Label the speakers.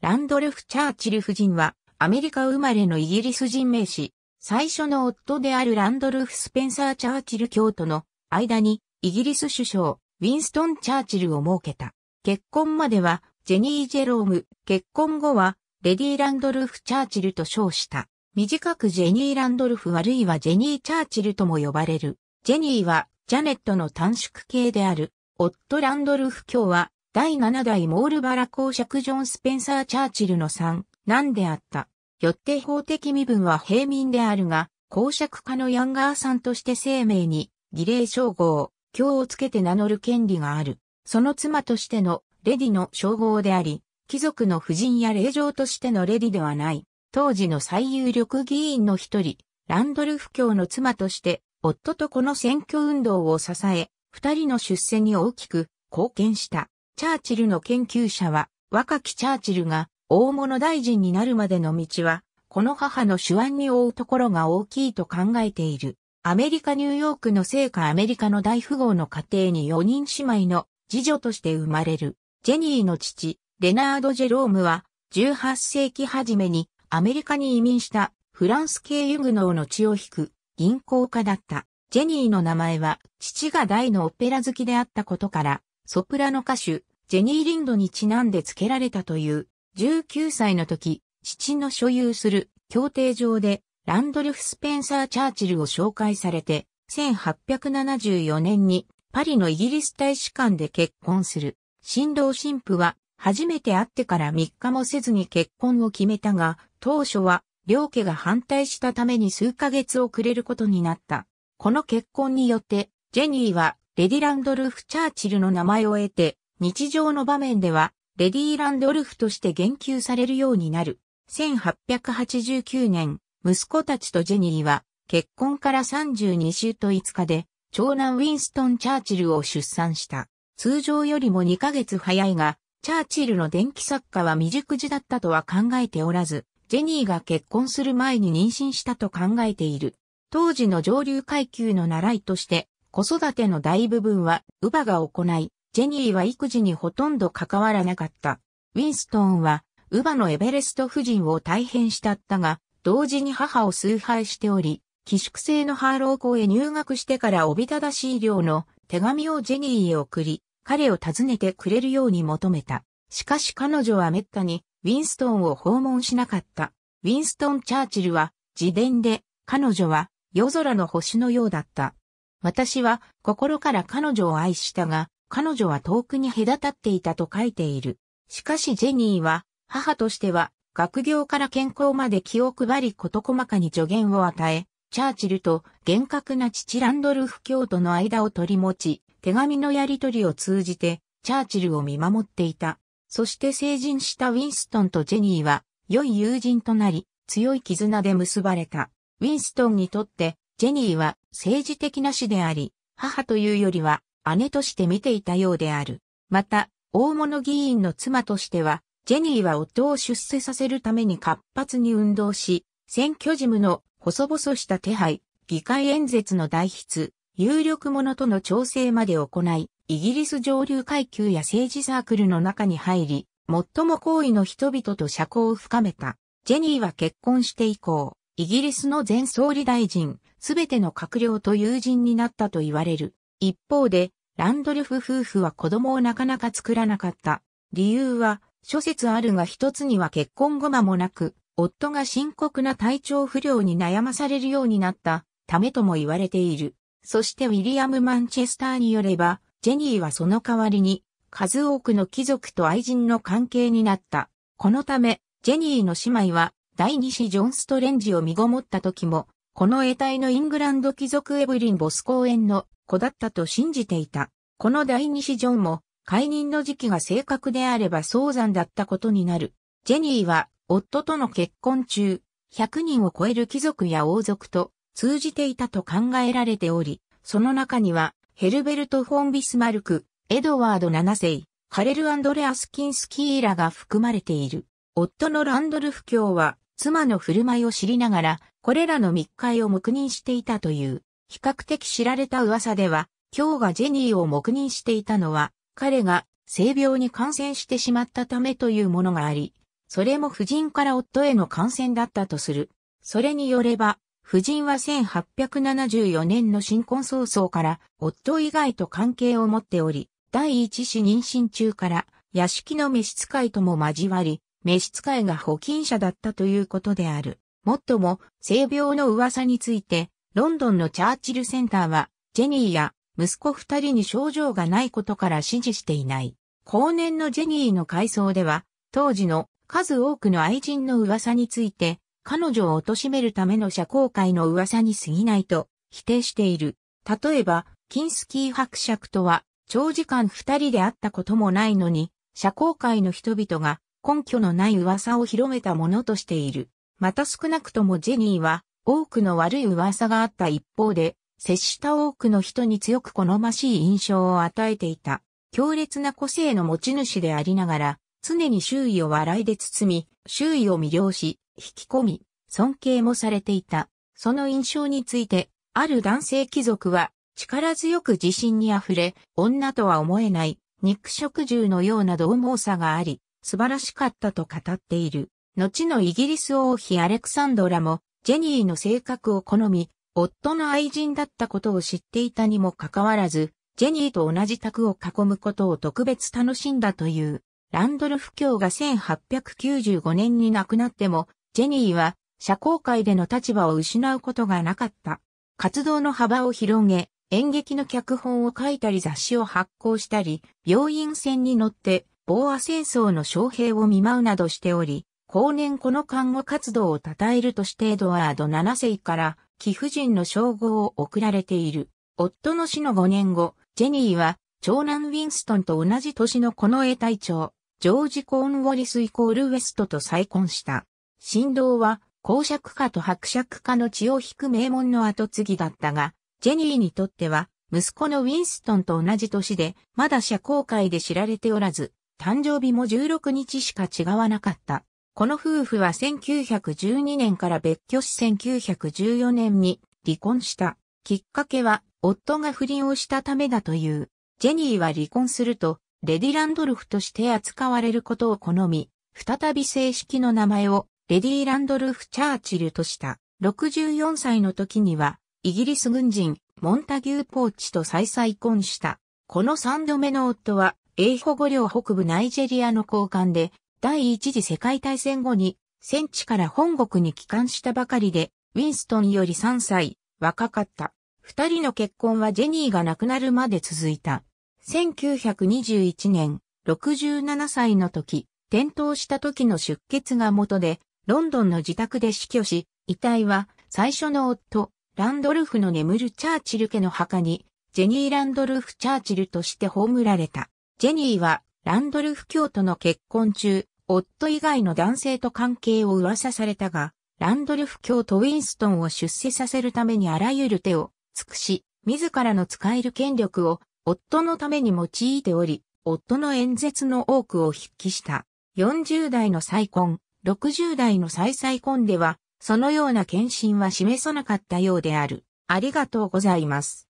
Speaker 1: ランドルフ・チャーチル夫人は、アメリカ生まれのイギリス人名士、最初の夫であるランドルフ・スペンサー・チャーチル教徒の間に、イギリス首相、ウィンストン・チャーチルを設けた。結婚までは、ジェニー・ジェローム、結婚後は、レディー・ランドルフ・チャーチルと称した。短くジェニー・ランドルフあるいはジェニー・チャーチルとも呼ばれる。ジェニーは、ジャネットの短縮系である、夫・ランドルフ卿は、第7代モールバラ公爵ジョン・スペンサー・チャーチルの3、なんであった。よって法的身分は平民であるが、公爵家のヤンガーさんとして生命に、儀礼称号、教をつけて名乗る権利がある。その妻としての、レディの称号であり、貴族の夫人や霊嬢としてのレディではない。当時の最有力議員の一人、ランドルフ教の妻として、夫とこの選挙運動を支え、二人の出世に大きく貢献した。チャーチルの研究者は、若きチャーチルが大物大臣になるまでの道は、この母の手腕に負うところが大きいと考えている。アメリカ・ニューヨークの聖火アメリカの大富豪の家庭に4人姉妹の次女として生まれる。ジェニーの父、レナード・ジェロームは、18世紀初めにアメリカに移民したフランス系ユグノーの血を引く銀行家だった。ジェニーの名前は父が大のオペラ好きであったことからソプラノ歌手、ジェニー・リンドにちなんで付けられたという、19歳の時、父の所有する協定上で、ランドルフ・スペンサー・チャーチルを紹介されて、1874年にパリのイギリス大使館で結婚する。新郎新婦は初めて会ってから3日もせずに結婚を決めたが、当初は両家が反対したために数ヶ月遅れることになった。この結婚によって、ジェニーはレディ・ランドルフ・チャーチルの名前を得て、日常の場面では、レディ・ランドルフとして言及されるようになる。1889年、息子たちとジェニーは、結婚から32週と5日で、長男ウィンストン・チャーチルを出産した。通常よりも2ヶ月早いが、チャーチルの電気作家は未熟児だったとは考えておらず、ジェニーが結婚する前に妊娠したと考えている。当時の上流階級の習いとして、子育ての大部分は乳母が行い、ジェニーは育児にほとんど関わらなかった。ウィンストンは、乳母のエベレスト夫人を大変慕ったが、同時に母を崇拝しており、寄宿制のハーロー校へ入学してからおびただしい量の手紙をジェニーへ送り、彼を訪ねてくれるように求めた。しかし彼女は滅多にウィンストンを訪問しなかった。ウィンストン・チャーチルは自伝で彼女は夜空の星のようだった私は心から彼女を愛したが、彼女は遠くに隔たっていたと書いている。しかしジェニーは、母としては、学業から健康まで気を配り事細かに助言を与え、チャーチルと厳格な父ランドルフ教徒の間を取り持ち、手紙のやり取りを通じて、チャーチルを見守っていた。そして成人したウィンストンとジェニーは、良い友人となり、強い絆で結ばれた。ウィンストンにとって、ジェニーは政治的な死であり、母というよりは姉として見ていたようである。また、大物議員の妻としては、ジェニーは夫を出世させるために活発に運動し、選挙事務の細々した手配、議会演説の代筆、有力者との調整まで行い、イギリス上流階級や政治サークルの中に入り、最も好意の人々と社交を深めた。ジェニーは結婚して以降、イギリスの前総理大臣、すべての閣僚と友人になったと言われる。一方で、ランドルフ夫婦は子供をなかなか作らなかった。理由は、諸説あるが一つには結婚後間もなく、夫が深刻な体調不良に悩まされるようになったためとも言われている。そしてウィリアム・マンチェスターによれば、ジェニーはその代わりに、数多くの貴族と愛人の関係になった。このため、ジェニーの姉妹は、第二子ジョン・ストレンジを身ごもった時も、この得体のイングランド貴族エブリン・ボス公園の子だったと信じていた。この第二子ジョンも、解任の時期が正確であれば早産だったことになる。ジェニーは、夫との結婚中、100人を超える貴族や王族と通じていたと考えられており、その中には、ヘルベルト・フォン・ビスマルク、エドワード7世、カレル・アンドレ・アスキンスキーラが含まれている。夫のランドルフ卿は、妻の振る舞いを知りながら、これらの密会を黙認していたという、比較的知られた噂では、今日がジェニーを黙認していたのは、彼が性病に感染してしまったためというものがあり、それも夫人から夫への感染だったとする。それによれば、夫人は1874年の新婚早々から夫以外と関係を持っており、第一子妊娠中から屋敷の召使いとも交わり、召使いが保菌者だったということである。もっとも、性病の噂について、ロンドンのチャーチルセンターは、ジェニーや息子二人に症状がないことから指示していない。後年のジェニーの回想では、当時の数多くの愛人の噂について、彼女を貶めるための社交界の噂に過ぎないと否定している。例えば、キンスキー伯爵とは長時間二人で会ったこともないのに、社交界の人々が根拠のない噂を広めたものとしている。また少なくともジェニーは多くの悪い噂があった一方で、接した多くの人に強く好ましい印象を与えていた。強烈な個性の持ち主でありながら、常に周囲を笑いで包み、周囲を魅了し、引き込み、尊敬もされていた。その印象について、ある男性貴族は、力強く自信に溢れ、女とは思えない、肉食獣のような獰猛さがあり、素晴らしかったと語っている。後のイギリス王妃アレクサンドラも、ジェニーの性格を好み、夫の愛人だったことを知っていたにもかかわらず、ジェニーと同じ卓を囲むことを特別楽しんだという。ランドルフ卿が1895年に亡くなっても、ジェニーは社交界での立場を失うことがなかった。活動の幅を広げ、演劇の脚本を書いたり雑誌を発行したり、病院船に乗って防和戦争の将兵を見舞うなどしており、後年この看護活動を称えるとしてエドワード7世から貴婦人の称号を贈られている。夫の死の5年後、ジェニーは長男ウィンストンと同じ年のこの隊長、ジョージ・コーンウォリスイコールウェストと再婚した。振動は公爵家と伯爵家の血を引く名門の後継ぎだったが、ジェニーにとっては息子のウィンストンと同じ年で、まだ社交界で知られておらず、誕生日も16日しか違わなかった。この夫婦は1912年から別居し1914年に離婚した。きっかけは夫が不倫をしたためだという。ジェニーは離婚すると、レディ・ランドルフとして扱われることを好み、再び正式の名前をレディ・ランドルフ・チャーチルとした。64歳の時には、イギリス軍人、モンタギュー・ポーチと再々婚した。この三度目の夫は、英語護領北部ナイジェリアの交換で、第一次世界大戦後に、戦地から本国に帰還したばかりで、ウィンストンより3歳、若かった。二人の結婚はジェニーが亡くなるまで続いた。1921年、67歳の時、転倒した時の出血が元で、ロンドンの自宅で死去し、遺体は最初の夫、ランドルフの眠るチャーチル家の墓に、ジェニー・ランドルフ・チャーチルとして葬られた。ジェニーはランドルフ教徒の結婚中、夫以外の男性と関係を噂されたが、ランドルフ教徒ウィンストンを出世させるためにあらゆる手を尽くし、自らの使える権力を夫のために用いており、夫の演説の多くを筆記した。40代の再婚、60代の再再婚では、そのような献身は示さなかったようである。ありがとうございます。